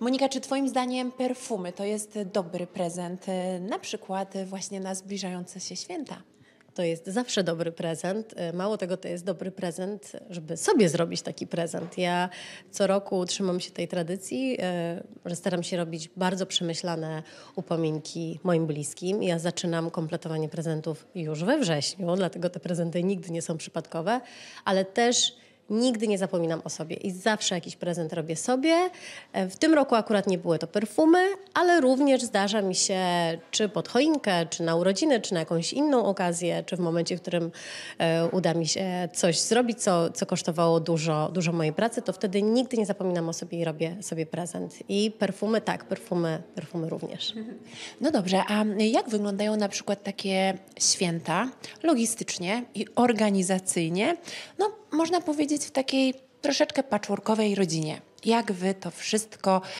Monika, czy Twoim zdaniem perfumy to jest dobry prezent, y, na przykład y, właśnie na zbliżające się święta? To jest zawsze dobry prezent. Y, mało tego, to jest dobry prezent, żeby sobie zrobić taki prezent. Ja co roku trzymam się tej tradycji, że staram się robić bardzo przemyślane upominki moim bliskim. Ja zaczynam kompletowanie prezentów już we wrześniu, dlatego te prezenty nigdy nie są przypadkowe, ale też Nigdy nie zapominam o sobie i zawsze jakiś prezent robię sobie. E, w tym roku akurat nie były to perfumy, ale również zdarza mi się czy pod choinkę, czy na urodziny, czy na jakąś inną okazję, czy w momencie, w którym e, uda mi się coś zrobić, co, co kosztowało dużo, dużo mojej pracy, to wtedy nigdy nie zapominam o sobie i robię sobie prezent. I perfumy, tak, perfumy, perfumy również. No dobrze, a jak wyglądają na przykład takie święta logistycznie i organizacyjnie? No, można powiedzieć, w takiej troszeczkę patchworkowej rodzinie. Jak wy to wszystko